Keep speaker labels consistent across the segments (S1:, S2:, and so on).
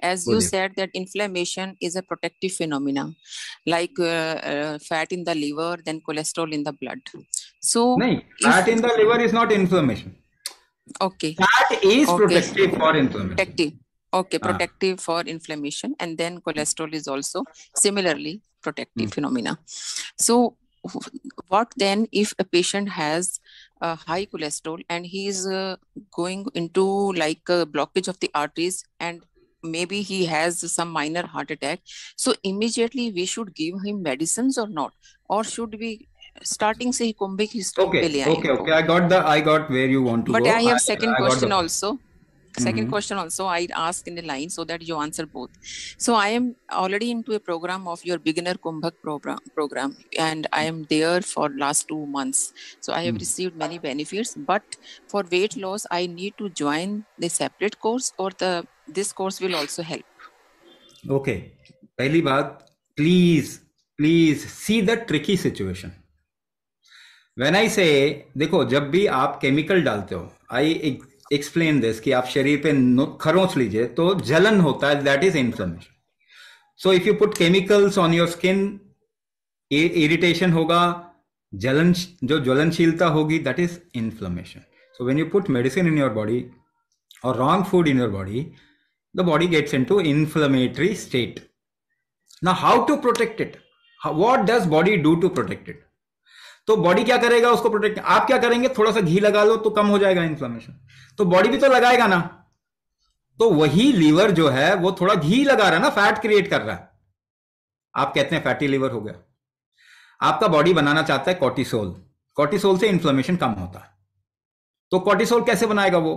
S1: as you said that inflammation is a protective phenomenon like uh, uh, fat in the liver then cholesterol in the blood so
S2: no, fat in the liver is not inflammation
S1: okay fat is okay. protective for inflammation protective okay ah. protective ah. for inflammation and then cholesterol is also similarly protective mm. phenomena so what then if a patient has a high cholesterol and he is uh, going into like a blockage of the arteries and maybe he has some minor heart attack so immediately we should give him medicines or not or should we starting say ही कुंभिक history okay okay
S2: i got the i got where you want to but go. i have second I question the... also
S1: 2nd mm-hmm. question also i ask in the line so that you answer both so i am already into a program of your beginner kumbhak program program and i am there for last two months so i have mm-hmm. received many benefits but for weight loss i need to join the separate course or the this course will also help
S2: okay पहली बात please please see the tricky situation when I say देखो जब भी आप chemical डालते हो I explain this कि आप शरीर पे खरोंच लीजिए तो जलन होता है that is inflammation so if you put chemicals on your skin irritation होगा जलन जो ज्वलनशीलता होगी that is inflammation so when you put medicine in your body और wrong food in your body the body gets into inflammatory state. Now, how to protect it? What does body do to protect it? तो body क्या करेगा उसको protect आप क्या करेंगे थोड़ा सा घी लगा लो तो कम हो जाएगा इन्फ्लामेशन तो बॉडी भी तो लगाएगा ना तो वही लीवर जो है वो थोड़ा घी लगा रहा है ना फैट क्रिएट कर रहा है आप कहते हैं फैटी लीवर हो गया आपका बॉडी बनाना चाहता है कॉर्टिसोल कॉर्टिसोल से इन्फ्लामेशन कम होता है तो कॉर्टिसोल कैसे बनाएगा वो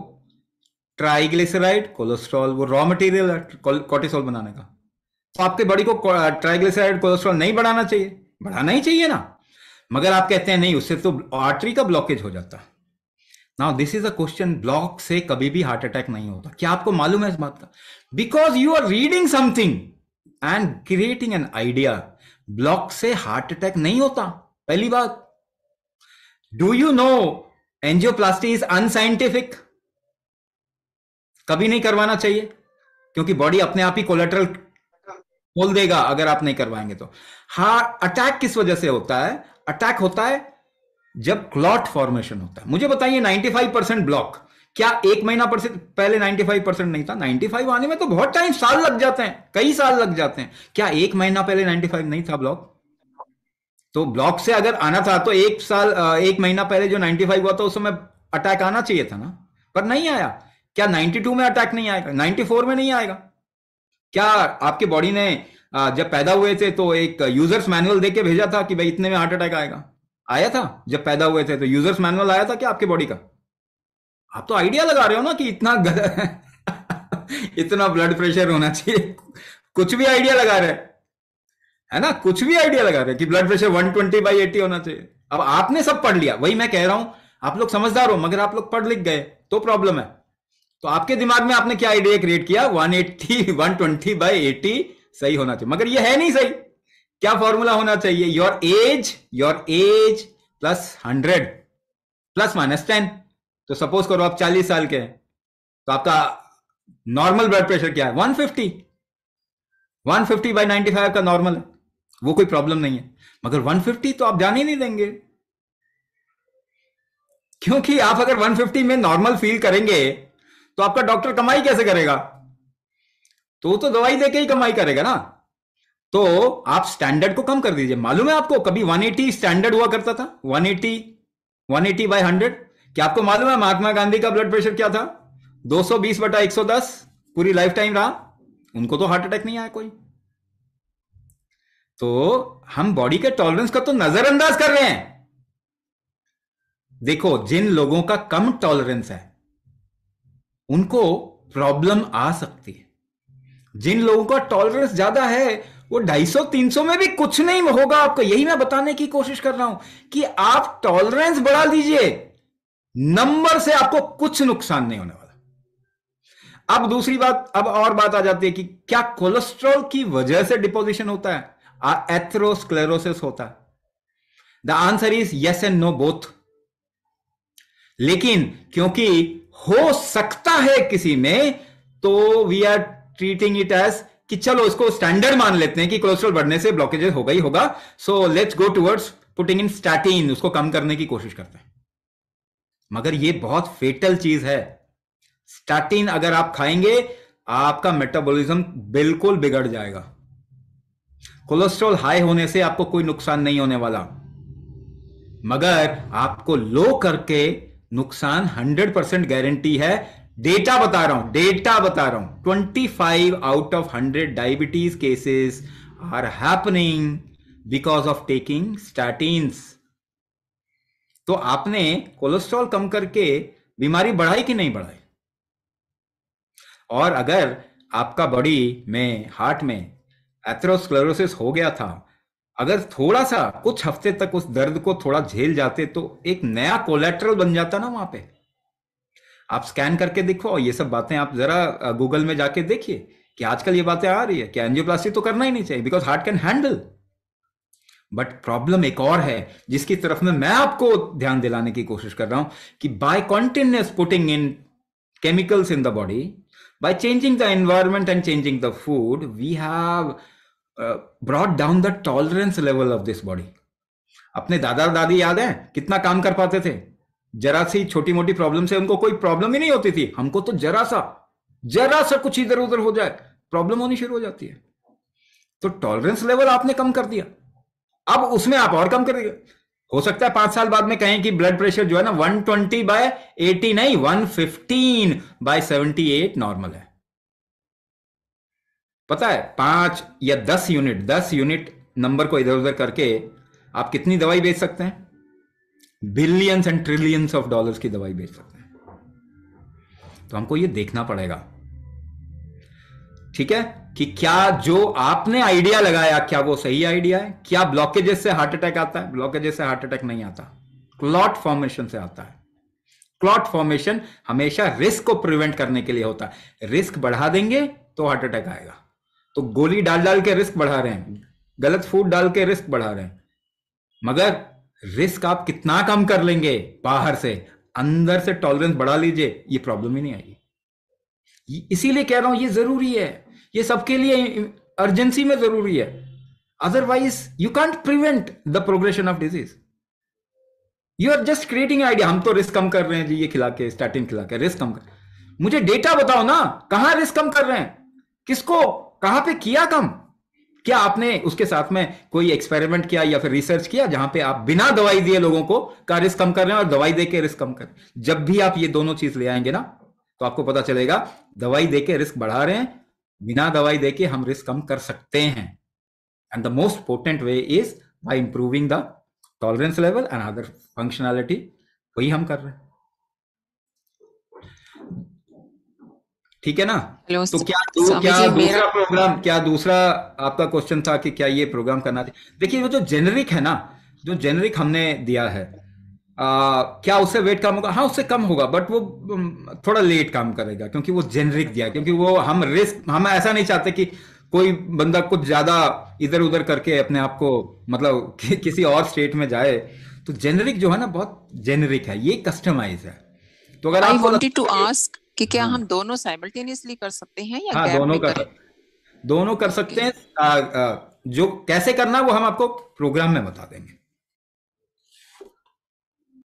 S2: ट्राइग्लिसराइड कोलेस्ट्रॉल वो रॉ मटेरियल है कोर्टिसोल बनाने का तो आपके बॉडी को ट्राइग्लिसराइड कोलेस्ट्रॉल नहीं बढ़ाना चाहिए बढ़ाना ही चाहिए ना मगर आप कहते हैं नहीं उससे तो आर्टरी का ब्लॉकेज हो जाता है now this is a question block से कभी भी हार्ट अटैक नहीं होता क्या आपको मालूम है इस बात का because you are reading something and creating an idea block से हार्ट अटैक नहीं होता पहली बात do you know angioplasty is unscientific कभी नहीं करवाना चाहिए क्योंकि बॉडी अपने आप ही कोलेट्रल खोल देगा अगर आप नहीं करवाएंगे तो हार्ट अटैक किस वजह से होता है अटैक होता है जब क्लॉट फॉर्मेशन होता है मुझे बताइए 95 परसेंट ब्लॉक क्या एक महीना परसेंट पहले 95 परसेंट नहीं था 95 आने में तो बहुत टाइम साल लग जाते हैं कई साल लग जाते हैं क्या एक महीना पहले 95 नहीं था ब्लॉक तो ब्लॉक से अगर आना था तो एक साल एक महीना पहले जो 95 हुआ था उस समय अटैक आना चाहिए था ना पर नहीं आया क्या 92 में अटैक नहीं आएगा 94 में नहीं आएगा क्या आपके बॉडी ने जब पैदा हुए थे तो एक यूजर्स मैनुअल देके भेजा था कि भाई इतने में हार्ट अटैक आएगा आया था जब पैदा हुए थे तो यूजर्स मैनुअल आया था क्या आपके बॉडी का आप तो आइडिया लगा रहे हो ना कि इतना इतना ब्लड प्रेशर होना चाहिए कुछ भी आइडिया लगा रहे है ना कुछ भी आइडिया लगा रहे कि blood pressure 120 twenty by eighty होना चाहिए अब आपने सब पढ़ लिया वही मैं कह रहा हूं आप लोग समझदार हो मगर आप लोग पढ़ लिख गए तो प्रॉब्लम है तो आपके दिमाग में आपने क्या आइडिया क्रिएट किया 180 120 बाय 80 सही होना चाहिए मगर यह है नहीं सही क्या फॉर्मूला होना चाहिए your age your age plus hundred plus minus ten तो सपोज करो आप चालीस साल के हैं तो आपका नॉर्मल ब्लड प्रेशर क्या है one fifty one fifty by ninety five का नॉर्मल है वो कोई प्रॉब्लम नहीं है मगर वन फिफ्टी तो आप जान ही नहीं देंगे क्योंकि आप अगर वन फिफ्टी में नॉर्मल फील करेंगे तो आपका डॉक्टर कमाई कैसे करेगा तो तो दवाई देके ही कमाई करेगा ना तो आप स्टैंडर्ड को कम कर दीजिए मालूम है आपको कभी 180 स्टैंडर्ड हुआ करता था 180 180 बाय 100 क्या आपको मालूम है महात्मा गांधी का ब्लड प्रेशर क्या था 220 बटा 110 पूरी लाइफ टाइम रहा उनको तो हार्ट अटैक नहीं आया कोई तो हम बॉडी के टॉलरेंस का तो नजरअंदाज कर रहे हैं देखो जिन लोगों का कम टॉलरेंस है उनको प्रॉब्लम आ सकती है जिन लोगों का टॉलरेंस ज्यादा है वो 250 300 में भी कुछ नहीं होगा आपको यही मैं बताने की कोशिश कर रहा हूं कि आप टॉलरेंस बढ़ा दीजिए नंबर से आपको कुछ नुकसान नहीं होने वाला अब दूसरी बात अब और बात आ जाती है कि क्या कोलेस्ट्रॉल की वजह से डिपोजिशन होता है एथ्रोस्क्लेरोसिस होता है the answer is yes and no both लेकिन क्योंकि हो सकता है किसी में तो we are treating it as कि चलो इसको स्टैंडर्ड मान लेते हैं कि कोलेस्ट्रॉल बढ़ने से ब्लॉकेजेस होगा ही होगा so let's go towards putting in statin उसको कम करने की कोशिश करते हैं मगर ये बहुत फेटल चीज है स्टैटिन अगर आप खाएंगे आपका मेटाबॉलिज्म बिल्कुल बिगड़ जाएगा कोलेस्ट्रॉल हाई होने से आपको कोई नुकसान नहीं होने वाला मगर आपको लो करके नुकसान 100 परसेंट गारंटी है डेटा बता रहा हूं डेटा बता रहा हूं 25 out of 100 diabetes cases are happening because of taking statins तो आपने कोलेस्ट्रॉल कम करके बीमारी बढ़ाई कि नहीं बढ़ाई और अगर आपका बॉडी में हार्ट में एथ्रोस्क्लेरोसिस हो गया था अगर थोड़ा सा कुछ हफ्ते तक उस दर्द को थोड़ा झेल जाते तो एक नया कोलेट्रल बन जाता ना वहां पे आप स्कैन करके देखो ये सब बातें आप जरा गूगल में जाके देखिए कि आजकल ये बातें आ रही है कि एंजियोप्लास्टी तो करना ही नहीं चाहिए because heart can handle but problem एक और है जिसकी तरफ में मैं आपको ध्यान दिलाने की कोशिश कर रहा हूं कि by continuous putting in chemicals in the body by changing the environment and changing the food we have brought down the tolerance level of this body अपने दादा दादी याद है कितना काम कर पाते थे जरा सी छोटी मोटी प्रॉब्लम से उनको कोई प्रॉब्लम ही नहीं होती थी हमको तो जरा सा जरा सा कुछ इधर उधर हो जाए प्रॉब्लम होनी शुरू हो जाती है तो टॉलरेंस लेवल आपने कम कर दिया अब उसमें आप और कम कर दिया हो सकता है पांच साल बाद में कहें कि ब्लड प्रेशर जो है ना 120 बाय 80 नहीं 115 बाय 78 नॉर्मल है पता है पांच या दस यूनिट दस यूनिट नंबर को इधर उधर करके आप कितनी दवाई बेच सकते हैं billions and trillions of dollars की दवाई बेच सकते हैं तो हमको ये देखना पड़ेगा ठीक है कि क्या जो आपने आइडिया लगाया क्या वो सही आइडिया है क्या ब्लॉकेजेस से हार्ट अटैक आता है ब्लॉकेजेस से हार्ट अटैक नहीं आता क्लॉट फॉर्मेशन से आता है क्लॉट फॉर्मेशन हमेशा रिस्क को प्रिवेंट करने के लिए होता है रिस्क बढ़ा देंगे तो हार्ट अटैक आएगा तो गोली डाल डाल के रिस्क बढ़ा रहे हैं गलत फूड डाल के रिस्क बढ़ा रहे हैं मगर रिस्क आप कितना कम कर लेंगे बाहर से अंदर से टॉलरेंस बढ़ा लीजिए ये प्रॉब्लम ही नहीं आएगी इसीलिए कह रहा हूं ये जरूरी है ये सबके लिए अर्जेंसी में जरूरी है otherwise you can't prevent the progression of disease you are just creating idea हम तो रिस्क कम कर रहे हैं जी ये खिला के स्टार्टिंग खिला के रिस्क कम कर मुझे डेटा बताओ ना कहां रिस्क कम कर रहे हैं किसको कहां पे किया कम क्या आपने उसके साथ में कोई एक्सपेरिमेंट किया या फिर रिसर्च किया जहां पे आप बिना दवाई दिए लोगों को का रिस्क कम कर रहे हैं और दवाई देके रिस्क कम कर जब भी आप ये दोनों चीज ले आएंगे ना तो आपको पता चलेगा दवाई देके रिस्क बढ़ा रहे हैं बिना दवाई देके हम रिस्क कम कर सकते हैं and the most important way is by improving the tolerance level and other functionality वही हम कर रहे हैं ठीक है ना
S1: Hello, तो क्या दो, क्या दूसरा
S2: प्रोग्राम क्या दूसरा आपका क्वेश्चन था कि क्या ये प्रोग्राम करना चाहिए देखिए वो जो जेनरिक है ना जो जेनरिक हमने दिया है आ, क्या उससे वेट कम होगा हाँ उससे कम होगा बट वो थोड़ा लेट काम करेगा क्योंकि वो जेनरिक दिया क्योंकि वो हम रिस्क हम ऐसा नहीं चाहते कि कोई बंदा कुछ ज्यादा इधर उधर करके अपने आप को मतलब कि, किसी और स्टेट में जाए तो जेनरिक जो है ना बहुत जेनरिक है ये कस्टमाइज है तो अगर आई वांटेड टू
S1: आस्क कि क्या हाँ। हम दोनों साइमल्टेनियसली कर सकते हैं या हाँ, दोनों कर
S2: दोनों कर सकते हैं आ, आ, जो कैसे करना वो हम आपको प्रोग्राम में बता देंगे